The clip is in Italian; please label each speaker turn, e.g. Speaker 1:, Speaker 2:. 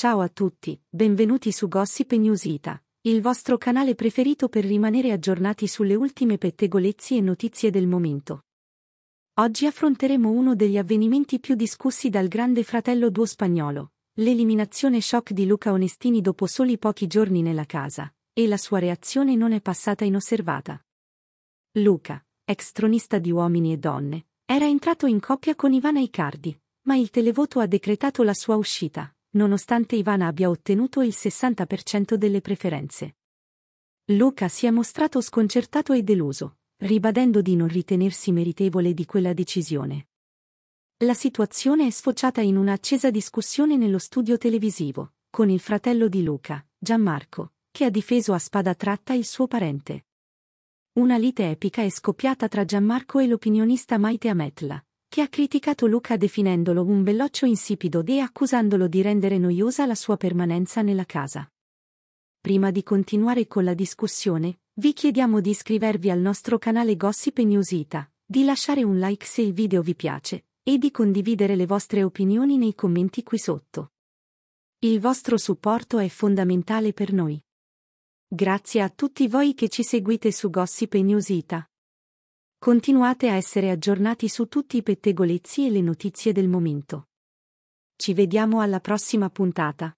Speaker 1: Ciao a tutti, benvenuti su Gossip News Ita, il vostro canale preferito per rimanere aggiornati sulle ultime pettegolezzi e notizie del momento. Oggi affronteremo uno degli avvenimenti più discussi dal grande fratello duo spagnolo, l'eliminazione shock di Luca Onestini dopo soli pochi giorni nella casa, e la sua reazione non è passata inosservata. Luca, ex tronista di Uomini e Donne, era entrato in coppia con Ivana Icardi, ma il televoto ha decretato la sua uscita nonostante Ivana abbia ottenuto il 60% delle preferenze. Luca si è mostrato sconcertato e deluso, ribadendo di non ritenersi meritevole di quella decisione. La situazione è sfociata in un'accesa discussione nello studio televisivo, con il fratello di Luca, Gianmarco, che ha difeso a spada tratta il suo parente. Una lite epica è scoppiata tra Gianmarco e l'opinionista Maite Ametla, che ha criticato Luca definendolo un belloccio insipido e accusandolo di rendere noiosa la sua permanenza nella casa. Prima di continuare con la discussione, vi chiediamo di iscrivervi al nostro canale Gossip News di lasciare un like se il video vi piace, e di condividere le vostre opinioni nei commenti qui sotto. Il vostro supporto è fondamentale per noi. Grazie a tutti voi che ci seguite su Gossip News Continuate a essere aggiornati su tutti i pettegolezzi e le notizie del momento. Ci vediamo alla prossima puntata.